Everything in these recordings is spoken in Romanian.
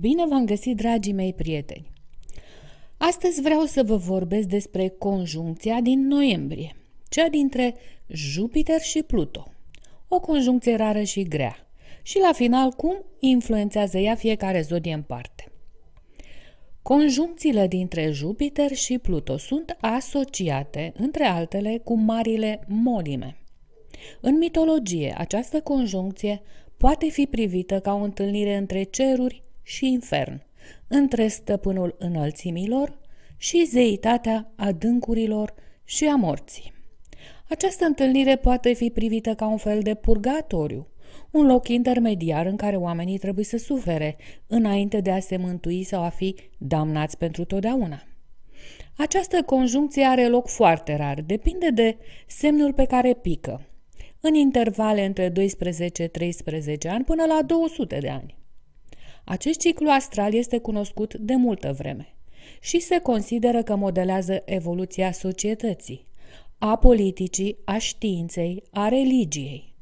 Bine v-am găsit, dragii mei prieteni! Astăzi vreau să vă vorbesc despre conjuncția din noiembrie, cea dintre Jupiter și Pluto. O conjuncție rară și grea. Și la final, cum influențează ea fiecare zodie în parte. Conjuncțiile dintre Jupiter și Pluto sunt asociate, între altele, cu marile molime. În mitologie, această conjuncție poate fi privită ca o întâlnire între ceruri și infern, între stăpânul înălțimilor și zeitatea adâncurilor și a morții. Această întâlnire poate fi privită ca un fel de purgatoriu, un loc intermediar în care oamenii trebuie să sufere înainte de a se mântui sau a fi damnați pentru totdeauna. Această conjuncție are loc foarte rar, depinde de semnul pe care pică, în intervale între 12-13 ani până la 200 de ani. Acest ciclu astral este cunoscut de multă vreme și se consideră că modelează evoluția societății, a politicii, a științei, a religiei.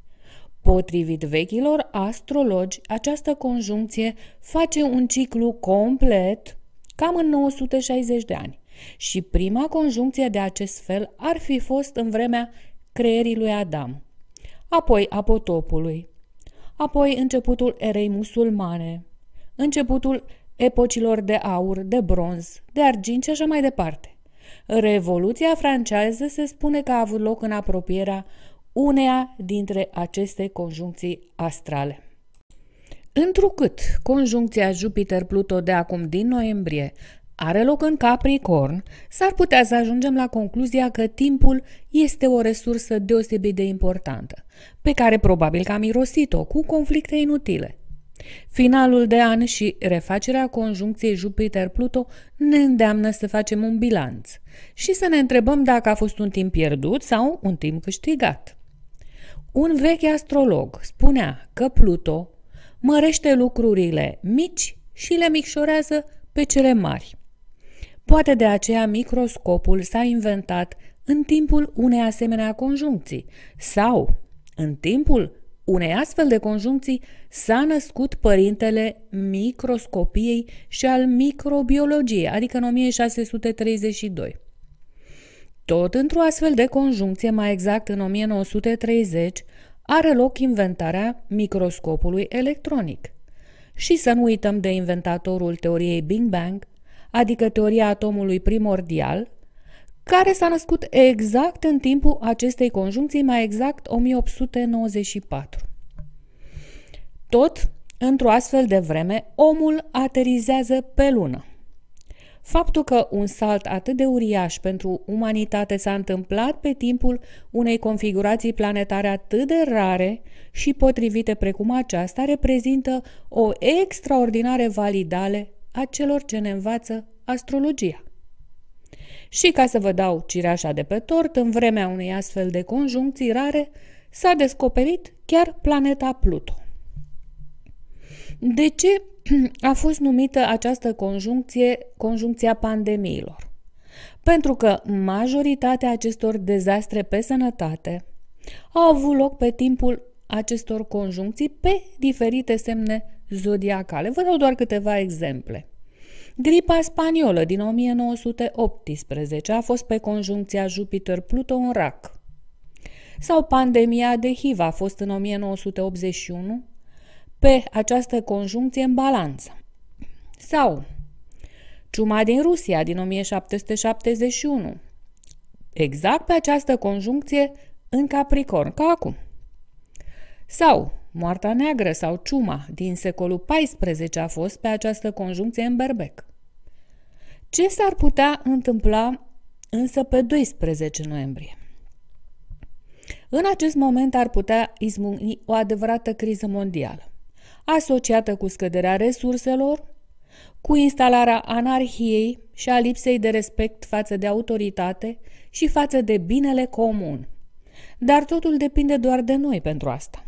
Potrivit vechilor astrologi, această conjuncție face un ciclu complet cam în 960 de ani și prima conjuncție de acest fel ar fi fost în vremea creierii lui Adam, apoi a potopului, apoi începutul erei musulmane, începutul epocilor de aur, de bronz, de argint și așa mai departe. Revoluția franceză se spune că a avut loc în apropierea uneia dintre aceste conjuncții astrale. Întrucât conjuncția Jupiter-Pluto de acum din noiembrie are loc în Capricorn, s-ar putea să ajungem la concluzia că timpul este o resursă deosebit de importantă, pe care probabil că am irosit-o cu conflicte inutile – Finalul de an și refacerea conjuncției Jupiter-Pluto ne îndeamnă să facem un bilanț și să ne întrebăm dacă a fost un timp pierdut sau un timp câștigat. Un vechi astrolog spunea că Pluto mărește lucrurile mici și le micșorează pe cele mari. Poate de aceea microscopul s-a inventat în timpul unei asemenea conjuncții sau în timpul unei astfel de conjuncții s-a născut părintele microscopiei și al microbiologiei, adică în 1632. Tot într-o astfel de conjuncție, mai exact în 1930, are loc inventarea microscopului electronic. Și să nu uităm de inventatorul teoriei Big Bang, adică teoria atomului primordial, care s-a născut exact în timpul acestei conjuncții, mai exact 1894. Tot într-o astfel de vreme, omul aterizează pe lună. Faptul că un salt atât de uriaș pentru umanitate s-a întâmplat pe timpul unei configurații planetare atât de rare și potrivite precum aceasta reprezintă o extraordinare validare a celor ce ne învață astrologia. Și ca să vă dau cireașa de pe tort, în vremea unei astfel de conjuncții rare, s-a descoperit chiar planeta Pluto. De ce a fost numită această conjuncție conjuncția pandemiilor? Pentru că majoritatea acestor dezastre pe sănătate au avut loc pe timpul acestor conjuncții pe diferite semne zodiacale. Vă dau doar câteva exemple. Gripa spaniolă din 1918 a fost pe conjuncția Jupiter-Pluto în rac. Sau pandemia de HIV a fost în 1981 pe această conjuncție în balanță. Sau ciuma din Rusia din 1771, exact pe această conjuncție în Capricorn, ca acum. Sau Moarta neagră sau ciuma din secolul XIV a fost pe această conjuncție în berbec. Ce s-ar putea întâmpla însă pe 12 noiembrie? În acest moment ar putea izbucni o adevărată criză mondială, asociată cu scăderea resurselor, cu instalarea anarhiei și a lipsei de respect față de autoritate și față de binele comun. Dar totul depinde doar de noi pentru asta.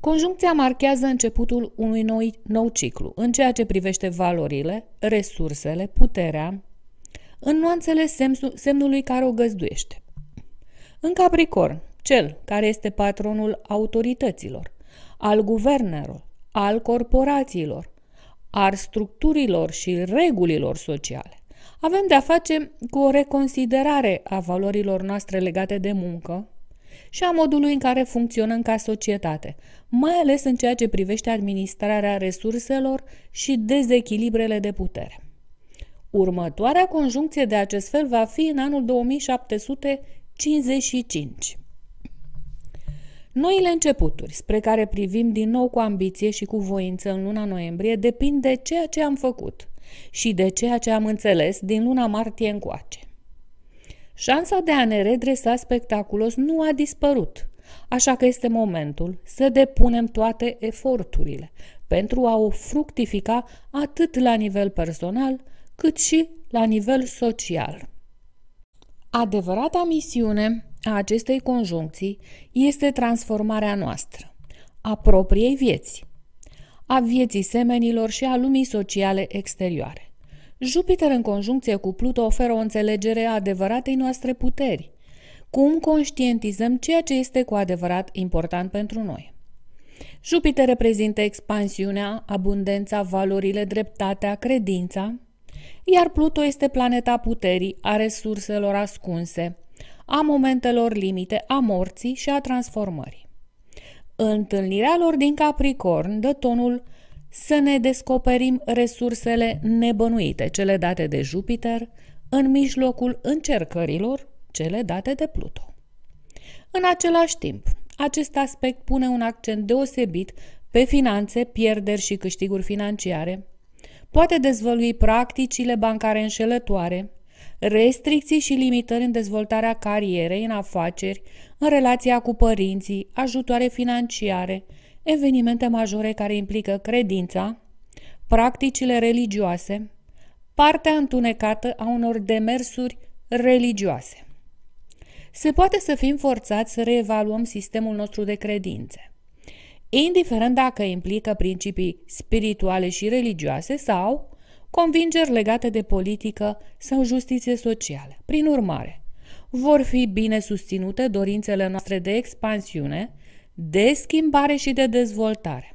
Conjuncția marchează începutul unui nou, nou ciclu în ceea ce privește valorile, resursele, puterea, în nuanțele semnului care o găzduiește. În Capricorn, cel care este patronul autorităților, al guvernelor, al corporațiilor, al structurilor și regulilor sociale. Avem de-a face cu o reconsiderare a valorilor noastre legate de muncă, și a modului în care funcționăm ca societate, mai ales în ceea ce privește administrarea resurselor și dezechilibrele de putere. Următoarea conjuncție de acest fel va fi în anul 2755. Noile începuturi, spre care privim din nou cu ambiție și cu voință în luna noiembrie, depind de ceea ce am făcut și de ceea ce am înțeles din luna martie încoace. Șansa de a ne redresa spectaculos nu a dispărut, așa că este momentul să depunem toate eforturile pentru a o fructifica atât la nivel personal, cât și la nivel social. Adevărata misiune a acestei conjuncții este transformarea noastră, a propriei vieți, a vieții semenilor și a lumii sociale exterioare. Jupiter în conjuncție cu Pluto oferă o înțelegere a adevăratei noastre puteri. Cum conștientizăm ceea ce este cu adevărat important pentru noi? Jupiter reprezintă expansiunea, abundența, valorile, dreptatea, credința, iar Pluto este planeta puterii, a resurselor ascunse, a momentelor limite, a morții și a transformării. Întâlnirea lor din Capricorn dă tonul să ne descoperim resursele nebănuite, cele date de Jupiter, în mijlocul încercărilor, cele date de Pluto. În același timp, acest aspect pune un accent deosebit pe finanțe, pierderi și câștiguri financiare, poate dezvălui practicile bancare înșelătoare, restricții și limitări în dezvoltarea carierei, în afaceri, în relația cu părinții, ajutoare financiare, evenimente majore care implică credința, practicile religioase, partea întunecată a unor demersuri religioase. Se poate să fim forțați să reevaluăm sistemul nostru de credințe, indiferent dacă implică principii spirituale și religioase sau convingeri legate de politică sau justiție socială. Prin urmare, vor fi bine susținute dorințele noastre de expansiune de schimbare și de dezvoltare.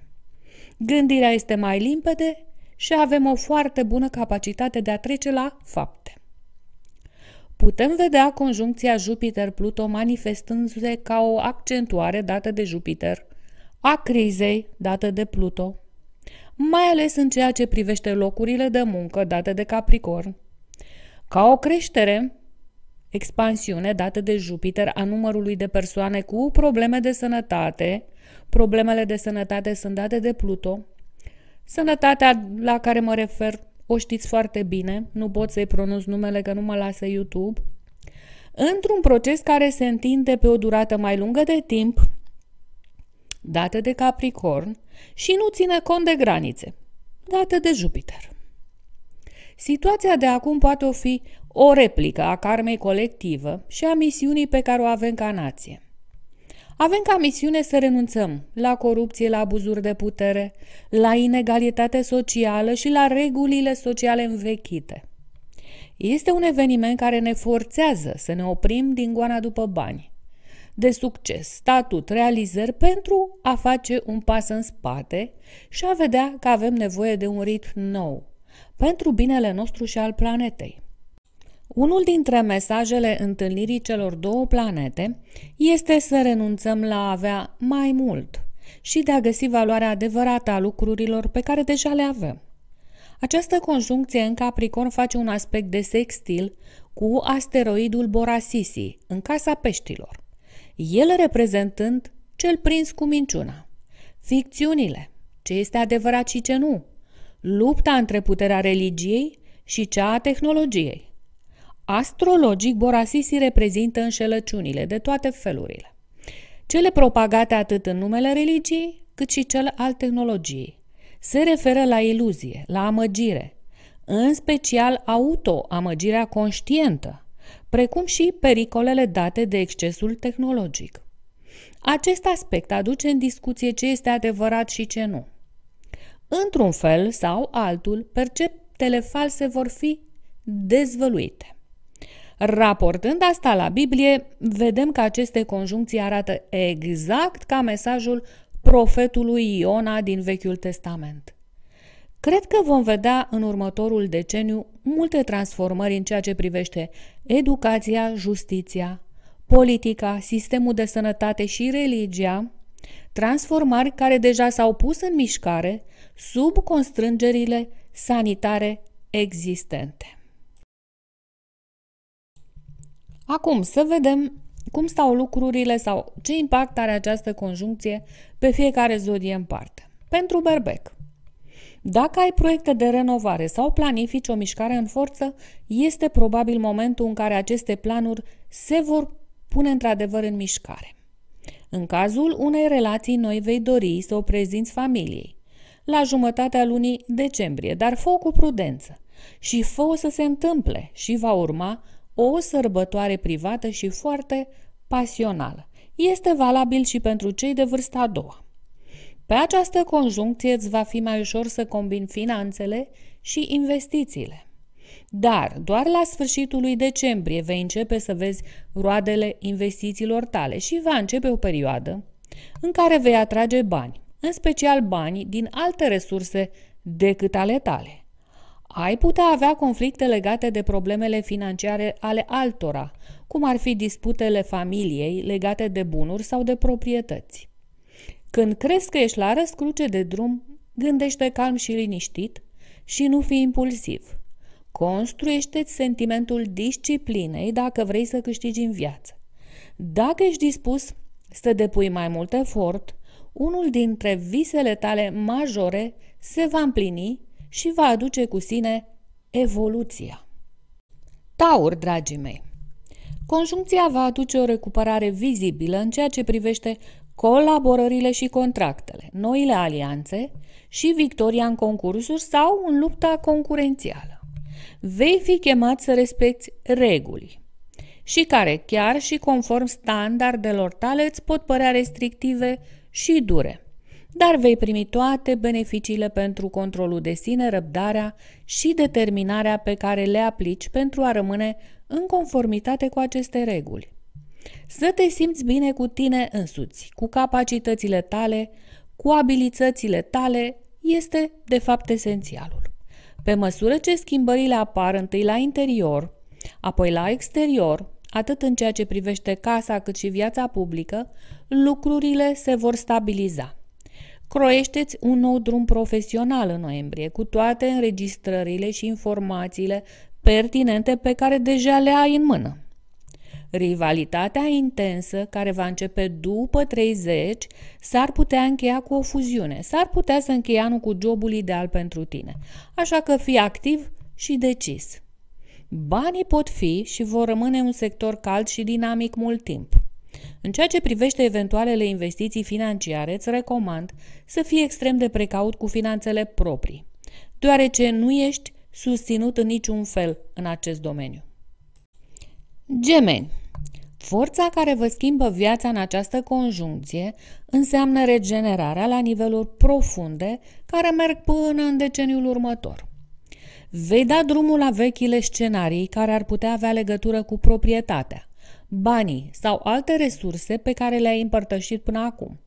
Gândirea este mai limpede și avem o foarte bună capacitate de a trece la fapte. Putem vedea conjuncția Jupiter-Pluto manifestându-se ca o accentuare dată de Jupiter, a crizei dată de Pluto, mai ales în ceea ce privește locurile de muncă date de Capricorn, ca o creștere expansiune dată de Jupiter a numărului de persoane cu probleme de sănătate. Problemele de sănătate sunt date de Pluto. Sănătatea la care mă refer o știți foarte bine, nu pot să-i pronunț numele că nu mă lasă YouTube. Într-un proces care se întinde pe o durată mai lungă de timp, Dată de Capricorn, și nu ține cont de granițe, Dată de Jupiter. Situația de acum poate fi o replică a karmei colectivă și a misiunii pe care o avem ca nație. Avem ca misiune să renunțăm la corupție, la abuzuri de putere, la inegalitate socială și la regulile sociale învechite. Este un eveniment care ne forțează să ne oprim din goana după bani, de succes, statut, realizări pentru a face un pas în spate și a vedea că avem nevoie de un ritm nou, pentru binele nostru și al planetei. Unul dintre mesajele întâlnirii celor două planete este să renunțăm la a avea mai mult și de a găsi valoarea adevărată a lucrurilor pe care deja le avem. Această conjuncție în Capricorn face un aspect de sextil cu asteroidul Borasisi, în casa peștilor, el reprezentând cel prins cu minciuna, ficțiunile, ce este adevărat și ce nu, lupta între puterea religiei și cea a tehnologiei, Astrologic, Borasisi reprezintă înșelăciunile de toate felurile. Cele propagate atât în numele religiei, cât și cel al tehnologiei. Se referă la iluzie, la amăgire, în special auto-amăgirea conștientă, precum și pericolele date de excesul tehnologic. Acest aspect aduce în discuție ce este adevărat și ce nu. Într-un fel sau altul, perceptele false vor fi dezvăluite. Raportând asta la Biblie, vedem că aceste conjuncții arată exact ca mesajul profetului Iona din Vechiul Testament. Cred că vom vedea în următorul deceniu multe transformări în ceea ce privește educația, justiția, politica, sistemul de sănătate și religia, transformări care deja s-au pus în mișcare sub constrângerile sanitare existente. Acum să vedem cum stau lucrurile sau ce impact are această conjuncție pe fiecare zodie în parte. Pentru berbec, dacă ai proiecte de renovare sau planifici o mișcare în forță, este probabil momentul în care aceste planuri se vor pune într-adevăr în mișcare. În cazul unei relații noi vei dori să o prezinți familiei la jumătatea lunii decembrie, dar fă cu prudență și fă să se întâmple și va urma o sărbătoare privată și foarte pasională. Este valabil și pentru cei de vârsta a doua. Pe această conjuncție îți va fi mai ușor să combini finanțele și investițiile. Dar doar la sfârșitul lui decembrie vei începe să vezi roadele investițiilor tale și va începe o perioadă în care vei atrage bani, în special bani din alte resurse decât ale tale ai putea avea conflicte legate de problemele financiare ale altora, cum ar fi disputele familiei legate de bunuri sau de proprietăți. Când crezi că ești la răscruce de drum, gândește calm și liniștit și nu fi impulsiv. Construiește-ți sentimentul disciplinei dacă vrei să câștigi în viață. Dacă ești dispus să depui mai mult efort, unul dintre visele tale majore se va împlini și va aduce cu sine evoluția. Taur, dragii mei! Conjuncția va aduce o recuperare vizibilă în ceea ce privește colaborările și contractele, noile alianțe și victoria în concursuri sau în lupta concurențială. Vei fi chemat să respecti reguli și care, chiar și conform standardelor tale, îți pot părea restrictive și dure dar vei primi toate beneficiile pentru controlul de sine, răbdarea și determinarea pe care le aplici pentru a rămâne în conformitate cu aceste reguli. Să te simți bine cu tine însuți, cu capacitățile tale, cu abilitățile tale, este de fapt esențialul. Pe măsură ce schimbările apar întâi la interior, apoi la exterior, atât în ceea ce privește casa cât și viața publică, lucrurile se vor stabiliza. Croieșteți un nou drum profesional în noiembrie, cu toate înregistrările și informațiile pertinente pe care deja le ai în mână. Rivalitatea intensă care va începe după 30 s-ar putea încheia cu o fuziune, s-ar putea să încheia anul cu jobul ideal pentru tine. Așa că fii activ și decis. Banii pot fi și vor rămâne un sector cald și dinamic mult timp. În ceea ce privește eventualele investiții financiare, îți recomand să fii extrem de precaut cu finanțele proprii, deoarece nu ești susținut în niciun fel în acest domeniu. Gemeni Forța care vă schimbă viața în această conjuncție înseamnă regenerarea la niveluri profunde care merg până în deceniul următor. Vei da drumul la vechile scenarii care ar putea avea legătură cu proprietatea, banii sau alte resurse pe care le-ai împărtășit până acum.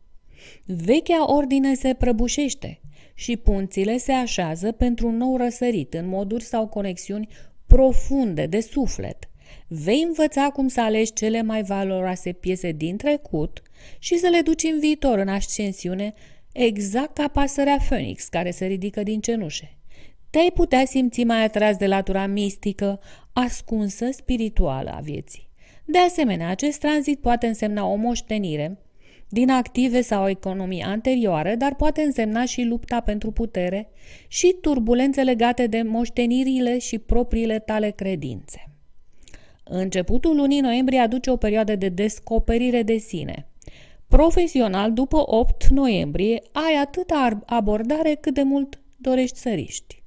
Vechea ordine se prăbușește și punțile se așează pentru un nou răsărit în moduri sau conexiuni profunde de suflet. Vei învăța cum să alegi cele mai valoroase piese din trecut și să le duci în viitor în ascensiune, exact ca pasărea Phoenix care se ridică din cenușe. Te-ai putea simți mai atras de latura mistică, ascunsă spirituală a vieții. De asemenea, acest tranzit poate însemna o moștenire din active sau economii anterioare, dar poate însemna și lupta pentru putere și turbulențe legate de moștenirile și propriile tale credințe. Începutul lunii noiembrie aduce o perioadă de descoperire de sine. Profesional, după 8 noiembrie, ai atâta abordare cât de mult dorești să riști.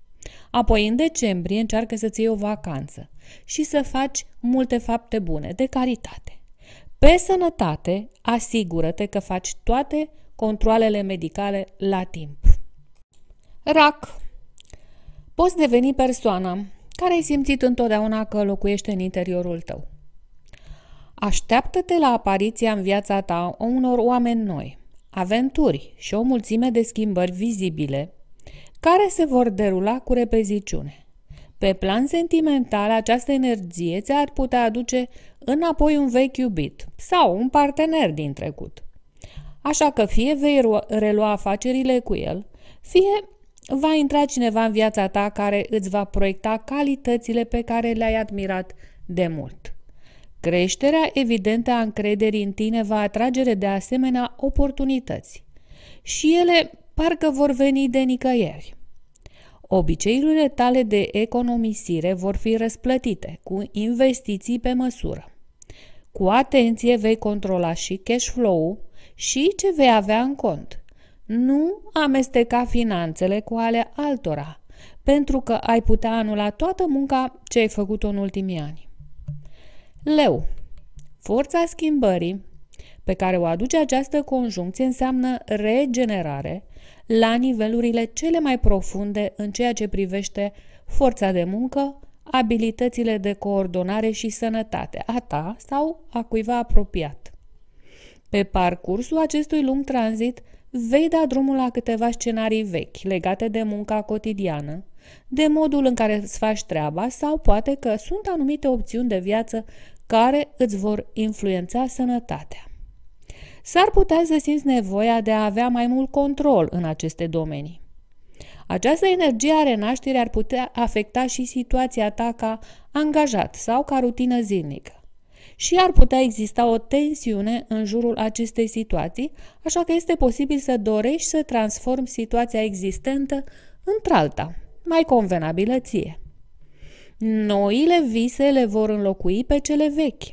Apoi, în decembrie, încearcă să-ți iei o vacanță și să faci multe fapte bune de caritate. Pe sănătate, asigură-te că faci toate controlele medicale la timp. RAC Poți deveni persoana care ai simțit întotdeauna că locuiește în interiorul tău. Așteaptă-te la apariția în viața ta a unor oameni noi, aventuri și o mulțime de schimbări vizibile care se vor derula cu repeziciune. Pe plan sentimental, această energie ți-ar putea aduce înapoi un vechi iubit sau un partener din trecut. Așa că fie vei relua afacerile cu el, fie va intra cineva în viața ta care îți va proiecta calitățile pe care le-ai admirat de mult. Creșterea evidentă a încrederii în tine va atrage de asemenea oportunități. Și ele parcă vor veni de nicăieri. Obiceiurile tale de economisire vor fi răsplătite cu investiții pe măsură. Cu atenție vei controla și cash flow-ul și ce vei avea în cont. Nu amesteca finanțele cu ale altora, pentru că ai putea anula toată munca ce ai făcut-o în ultimii ani. Leu. Forța schimbării pe care o aduce această conjuncție înseamnă regenerare, la nivelurile cele mai profunde în ceea ce privește forța de muncă, abilitățile de coordonare și sănătate a ta sau a cuiva apropiat. Pe parcursul acestui lung tranzit, vei da drumul la câteva scenarii vechi legate de munca cotidiană, de modul în care îți faci treaba sau poate că sunt anumite opțiuni de viață care îți vor influența sănătatea s-ar putea să simți nevoia de a avea mai mult control în aceste domenii. Această energie a renașterii ar putea afecta și situația ta ca angajat sau ca rutină zilnică. Și ar putea exista o tensiune în jurul acestei situații, așa că este posibil să dorești să transformi situația existentă într-alta, mai convenabilă ție. Noile vise le vor înlocui pe cele vechi.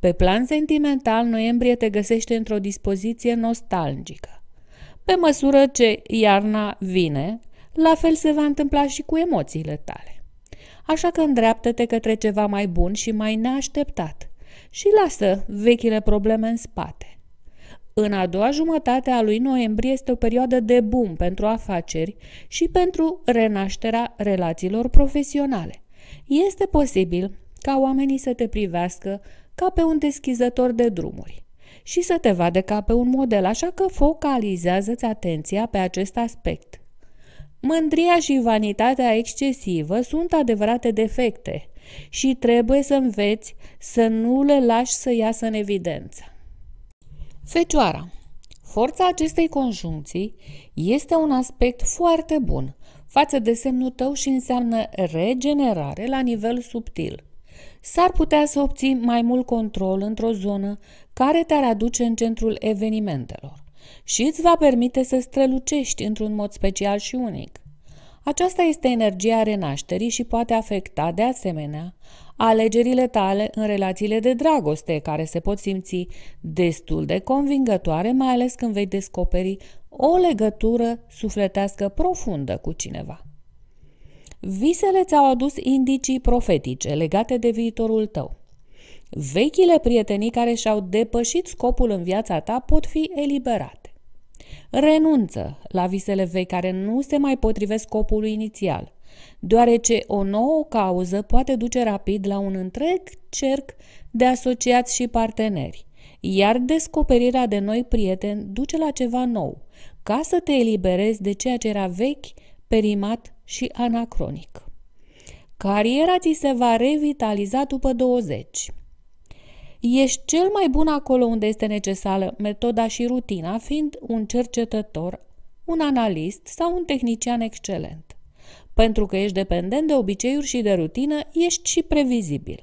Pe plan sentimental, noiembrie te găsește într-o dispoziție nostalgică. Pe măsură ce iarna vine, la fel se va întâmpla și cu emoțiile tale. Așa că îndreaptă-te către ceva mai bun și mai neașteptat și lasă vechile probleme în spate. În a doua jumătate a lui noiembrie este o perioadă de boom pentru afaceri și pentru renașterea relațiilor profesionale. Este posibil ca oamenii să te privească ca pe un deschizător de drumuri și să te vadă ca pe un model, așa că focalizează-ți atenția pe acest aspect. Mândria și vanitatea excesivă sunt adevărate defecte și trebuie să înveți să nu le lași să iasă în evidență. Fecioara Forța acestei conjuncții este un aspect foarte bun față de semnul tău și înseamnă regenerare la nivel subtil – s-ar putea să obții mai mult control într-o zonă care te-ar aduce în centrul evenimentelor și îți va permite să strălucești într-un mod special și unic. Aceasta este energia renașterii și poate afecta, de asemenea, alegerile tale în relațiile de dragoste, care se pot simți destul de convingătoare, mai ales când vei descoperi o legătură sufletească profundă cu cineva. Visele ți-au adus indicii profetice legate de viitorul tău. Vechile prietenii care și-au depășit scopul în viața ta pot fi eliberate. Renunță la visele vei care nu se mai potrivesc scopului inițial, deoarece o nouă cauză poate duce rapid la un întreg cerc de asociați și parteneri, iar descoperirea de noi prieteni duce la ceva nou, ca să te eliberezi de ceea ce era vechi, perimat și anacronic. Cariera ți se va revitaliza după 20. Ești cel mai bun acolo unde este necesară metoda și rutina, fiind un cercetător, un analist sau un tehnician excelent. Pentru că ești dependent de obiceiuri și de rutină, ești și previzibil.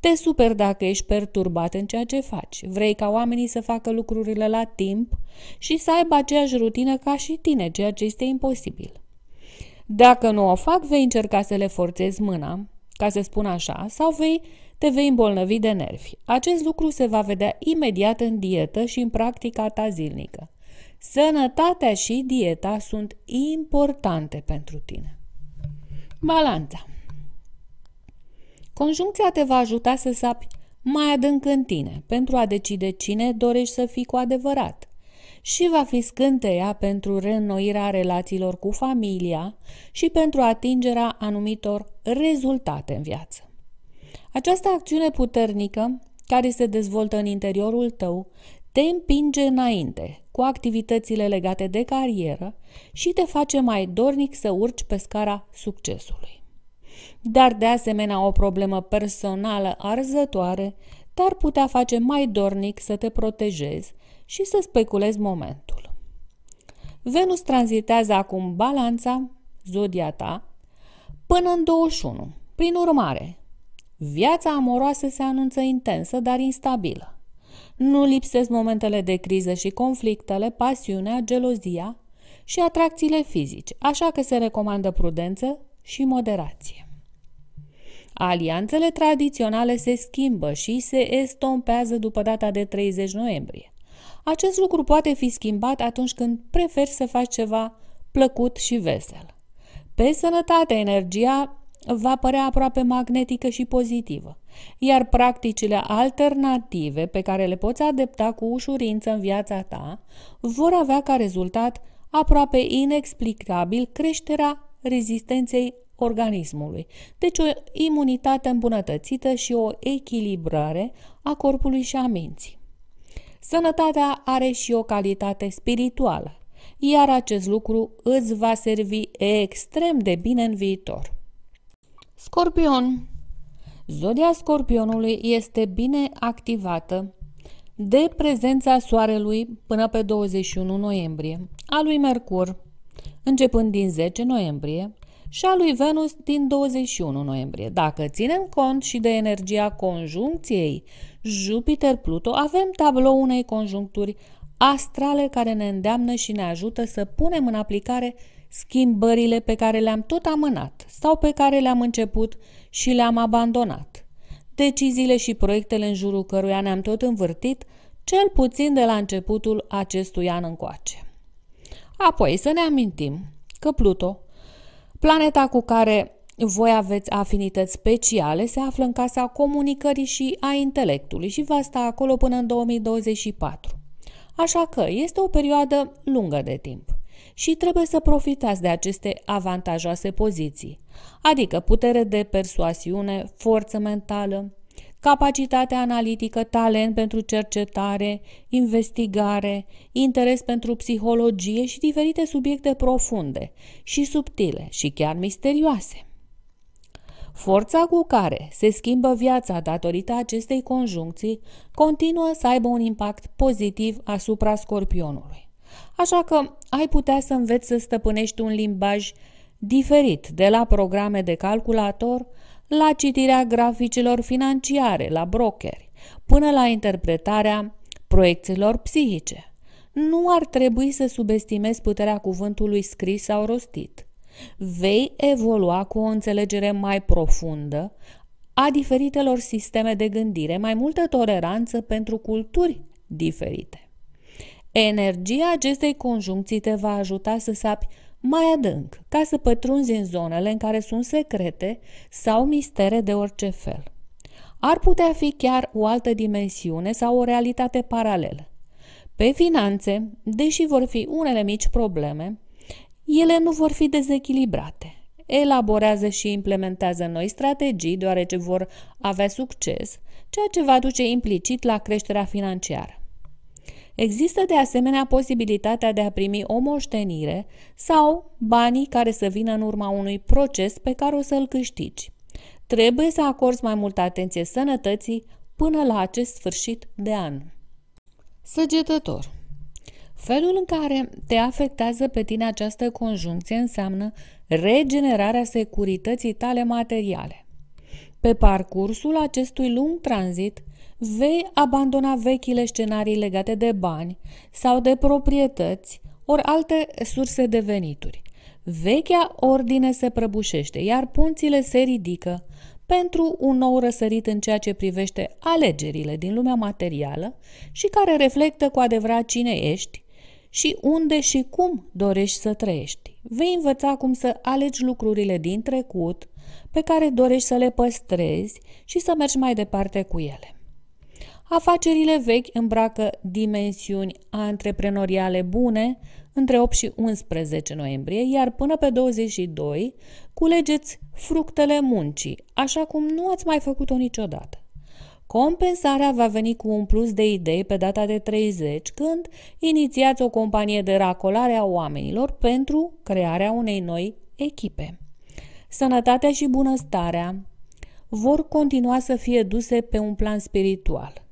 Te super dacă ești perturbat în ceea ce faci. Vrei ca oamenii să facă lucrurile la timp și să aibă aceeași rutină ca și tine, ceea ce este imposibil. Dacă nu o fac, vei încerca să le forțezi mâna, ca să spun așa, sau vei te vei îmbolnăvi de nervi. Acest lucru se va vedea imediat în dietă și în practica ta zilnică. Sănătatea și dieta sunt importante pentru tine. Balanța Conjuncția te va ajuta să sapi mai adânc în tine pentru a decide cine dorești să fii cu adevărat și va fi scânteia pentru reînnoirea relațiilor cu familia și pentru atingerea anumitor rezultate în viață. Această acțiune puternică care se dezvoltă în interiorul tău te împinge înainte cu activitățile legate de carieră și te face mai dornic să urci pe scara succesului. Dar de asemenea o problemă personală arzătoare te-ar putea face mai dornic să te protejezi și să speculezi momentul. Venus tranzitează acum balanța, zodia ta, până în 21. Prin urmare, viața amoroasă se anunță intensă, dar instabilă. Nu lipsesc momentele de criză și conflictele, pasiunea, gelozia și atracțiile fizice, așa că se recomandă prudență și moderație. Alianțele tradiționale se schimbă și se estompează după data de 30 noiembrie. Acest lucru poate fi schimbat atunci când preferi să faci ceva plăcut și vesel. Pe sănătate, energia va părea aproape magnetică și pozitivă, iar practicile alternative pe care le poți adepta cu ușurință în viața ta vor avea ca rezultat aproape inexplicabil creșterea rezistenței organismului, deci o imunitate îmbunătățită și o echilibrare a corpului și a minții. Sănătatea are și o calitate spirituală, iar acest lucru îți va servi extrem de bine în viitor. Scorpion Zodia scorpionului este bine activată de prezența soarelui până pe 21 noiembrie, a lui Mercur, începând din 10 noiembrie, și a lui Venus din 21 noiembrie. Dacă ținem cont și de energia conjuncției Jupiter-Pluto, avem tablou unei conjuncturi astrale care ne îndeamnă și ne ajută să punem în aplicare schimbările pe care le-am tot amânat sau pe care le-am început și le-am abandonat. Deciziile și proiectele în jurul căruia ne-am tot învârtit, cel puțin de la începutul acestui an încoace. Apoi să ne amintim că Pluto Planeta cu care voi aveți afinități speciale, se află în casa comunicării și a intelectului și va sta acolo până în 2024. Așa că este o perioadă lungă de timp și trebuie să profitați de aceste avantajoase poziții, adică putere de persoasiune, forță mentală, capacitate analitică, talent pentru cercetare, investigare, interes pentru psihologie și diferite subiecte profunde și subtile și chiar misterioase. Forța cu care se schimbă viața datorită acestei conjuncții continuă să aibă un impact pozitiv asupra scorpionului. Așa că ai putea să înveți să stăpânești un limbaj diferit de la programe de calculator, la citirea graficilor financiare la brokeri, până la interpretarea proiecțiilor psihice. Nu ar trebui să subestimezi puterea cuvântului scris sau rostit. Vei evolua cu o înțelegere mai profundă a diferitelor sisteme de gândire, mai multă toleranță pentru culturi diferite. Energia acestei conjuncții te va ajuta să sapi mai adânc, ca să pătrunzi în zonele în care sunt secrete sau mistere de orice fel. Ar putea fi chiar o altă dimensiune sau o realitate paralelă. Pe finanțe, deși vor fi unele mici probleme, ele nu vor fi dezechilibrate. Elaborează și implementează noi strategii, deoarece vor avea succes, ceea ce va duce implicit la creșterea financiară. Există de asemenea posibilitatea de a primi o moștenire sau banii care să vină în urma unui proces pe care o să-l câștigi. Trebuie să acorzi mai multă atenție sănătății până la acest sfârșit de an. Săgetător Felul în care te afectează pe tine această conjuncție înseamnă regenerarea securității tale materiale. Pe parcursul acestui lung tranzit, vei abandona vechile scenarii legate de bani sau de proprietăți ori alte surse de venituri. Vechea ordine se prăbușește, iar punțile se ridică pentru un nou răsărit în ceea ce privește alegerile din lumea materială și care reflectă cu adevărat cine ești și unde și cum dorești să trăiești. Vei învăța cum să alegi lucrurile din trecut pe care dorești să le păstrezi și să mergi mai departe cu ele. Afacerile vechi îmbracă dimensiuni antreprenoriale bune între 8 și 11 noiembrie, iar până pe 22 culegeți fructele muncii, așa cum nu ați mai făcut-o niciodată. Compensarea va veni cu un plus de idei pe data de 30, când inițiați o companie de racolare a oamenilor pentru crearea unei noi echipe. Sănătatea și bunăstarea vor continua să fie duse pe un plan spiritual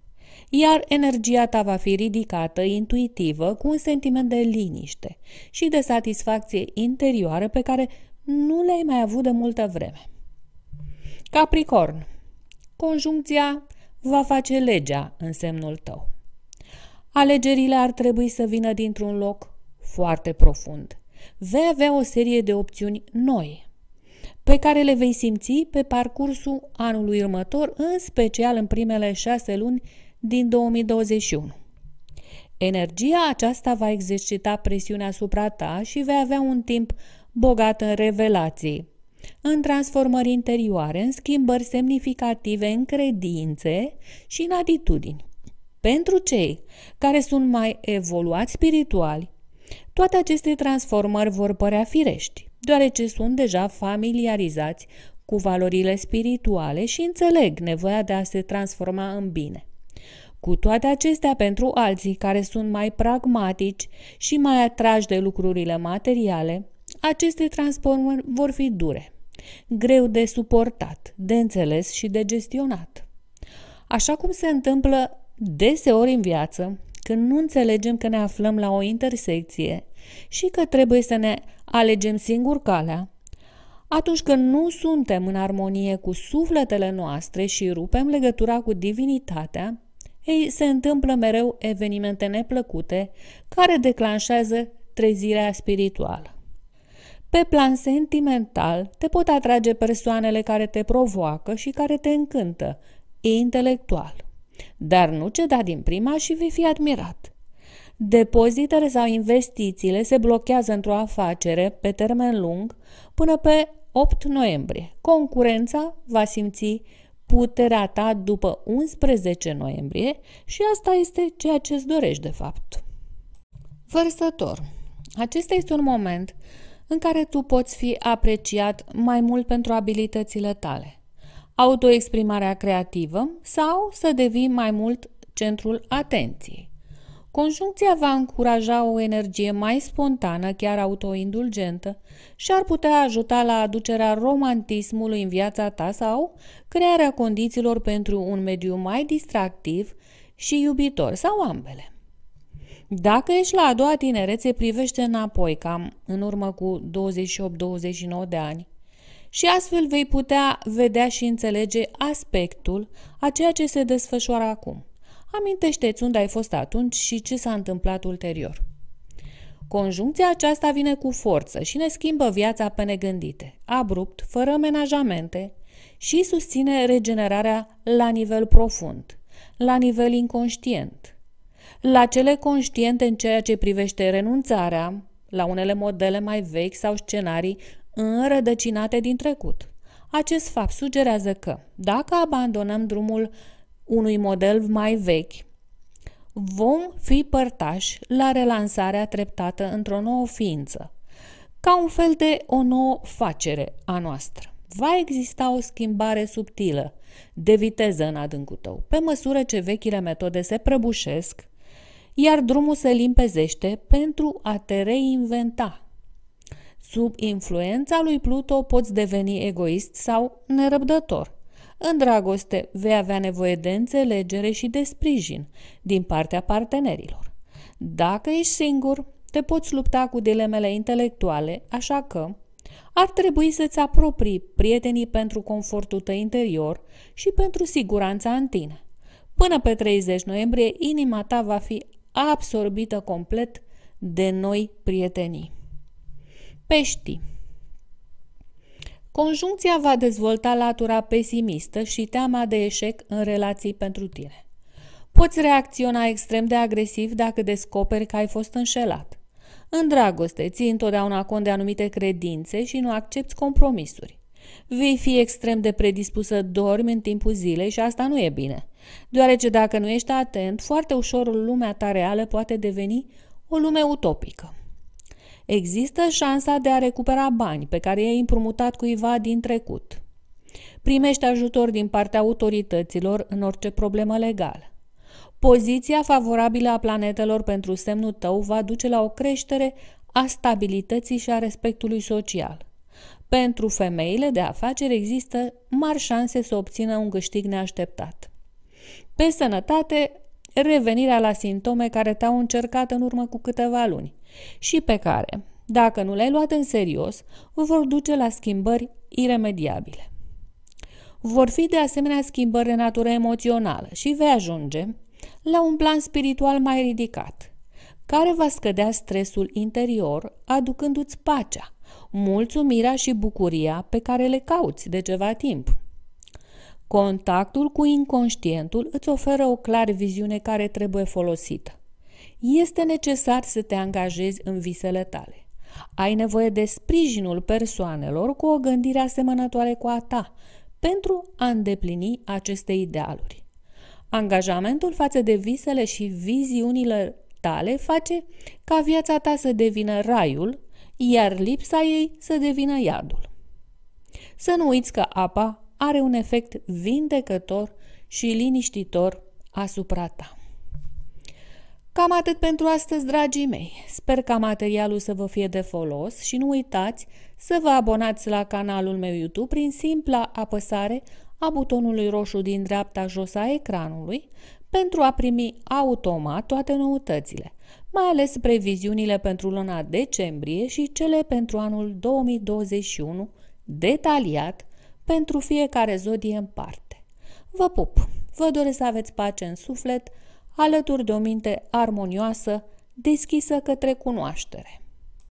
iar energia ta va fi ridicată, intuitivă, cu un sentiment de liniște și de satisfacție interioară pe care nu le-ai mai avut de multă vreme. Capricorn. Conjuncția va face legea în semnul tău. Alegerile ar trebui să vină dintr-un loc foarte profund. Vei avea o serie de opțiuni noi, pe care le vei simți pe parcursul anului următor, în special în primele șase luni din 2021. Energia aceasta va exercita presiunea asupra ta și vei avea un timp bogat în revelații, în transformări interioare, în schimbări semnificative în credințe și în atitudini. Pentru cei care sunt mai evoluați spirituali, toate aceste transformări vor părea firești, deoarece sunt deja familiarizați cu valorile spirituale și înțeleg nevoia de a se transforma în bine. Cu toate acestea, pentru alții care sunt mai pragmatici și mai atrași de lucrurile materiale, aceste transformări vor fi dure, greu de suportat, de înțeles și de gestionat. Așa cum se întâmplă deseori în viață, când nu înțelegem că ne aflăm la o intersecție și că trebuie să ne alegem singur calea, atunci când nu suntem în armonie cu sufletele noastre și rupem legătura cu divinitatea, ei se întâmplă mereu evenimente neplăcute care declanșează trezirea spirituală. Pe plan sentimental, te pot atrage persoanele care te provoacă și care te încântă, intelectual. Dar nu ceda din prima și vei fi admirat. Depozitele sau investițiile se blochează într-o afacere pe termen lung până pe 8 noiembrie. Concurența va simți puterea ta după 11 noiembrie și asta este ceea ce îți dorești de fapt. Vărsător. Acesta este un moment în care tu poți fi apreciat mai mult pentru abilitățile tale, autoexprimarea creativă sau să devii mai mult centrul atenției. Conjuncția va încuraja o energie mai spontană, chiar autoindulgentă, și ar putea ajuta la aducerea romantismului în viața ta sau crearea condițiilor pentru un mediu mai distractiv și iubitor sau ambele. Dacă ești la a doua tinerețe, privește înapoi, cam în urmă cu 28-29 de ani, și astfel vei putea vedea și înțelege aspectul a ceea ce se desfășoară acum. Amintește-ți unde ai fost atunci și ce s-a întâmplat ulterior. Conjuncția aceasta vine cu forță și ne schimbă viața pe negândite, abrupt, fără menajamente și susține regenerarea la nivel profund, la nivel inconștient. La cele conștiente în ceea ce privește renunțarea, la unele modele mai vechi sau scenarii înrădăcinate din trecut. Acest fapt sugerează că, dacă abandonăm drumul unui model mai vechi. Vom fi părtași la relansarea treptată într-o nouă ființă, ca un fel de o nouă facere a noastră. Va exista o schimbare subtilă, de viteză în adâncul tău, pe măsură ce vechile metode se prăbușesc, iar drumul se limpezește pentru a te reinventa. Sub influența lui Pluto poți deveni egoist sau nerăbdător, în dragoste vei avea nevoie de înțelegere și de sprijin din partea partenerilor. Dacă ești singur, te poți lupta cu dilemele intelectuale, așa că ar trebui să-ți apropii prietenii pentru confortul tău interior și pentru siguranța în tine. Până pe 30 noiembrie, inima ta va fi absorbită complet de noi prietenii. Peștii Conjuncția va dezvolta latura pesimistă și teama de eșec în relații pentru tine. Poți reacționa extrem de agresiv dacă descoperi că ai fost înșelat. În dragoste, ții întotdeauna cont de anumite credințe și nu accepti compromisuri. Vei fi extrem de predispus să dormi în timpul zilei și asta nu e bine, deoarece dacă nu ești atent, foarte ușor lumea ta reală poate deveni o lume utopică. Există șansa de a recupera bani pe care i-ai împrumutat cuiva din trecut. Primește ajutor din partea autorităților în orice problemă legală. Poziția favorabilă a planetelor pentru semnul tău va duce la o creștere a stabilității și a respectului social. Pentru femeile de afaceri există mari șanse să obțină un câștig neașteptat. Pe sănătate revenirea la simptome care te-au încercat în urmă cu câteva luni și pe care, dacă nu le-ai luat în serios, vor duce la schimbări iremediabile. Vor fi de asemenea schimbări de natură emoțională și vei ajunge la un plan spiritual mai ridicat, care va scădea stresul interior, aducându-ți pacea, mulțumirea și bucuria pe care le cauți de ceva timp. Contactul cu inconștientul îți oferă o clară viziune care trebuie folosită. Este necesar să te angajezi în visele tale. Ai nevoie de sprijinul persoanelor cu o gândire asemănătoare cu a ta pentru a îndeplini aceste idealuri. Angajamentul față de visele și viziunile tale face ca viața ta să devină raiul, iar lipsa ei să devină iadul. Să nu uiți că apa are un efect vindecător și liniștitor asupra ta. Cam atât pentru astăzi, dragii mei. Sper ca materialul să vă fie de folos și nu uitați să vă abonați la canalul meu YouTube prin simpla apăsare a butonului roșu din dreapta jos a ecranului pentru a primi automat toate noutățile, mai ales previziunile pentru luna decembrie și cele pentru anul 2021 detaliat pentru fiecare zodie în parte. Vă pup! Vă doresc să aveți pace în suflet, alături de o minte armonioasă, deschisă către cunoaștere.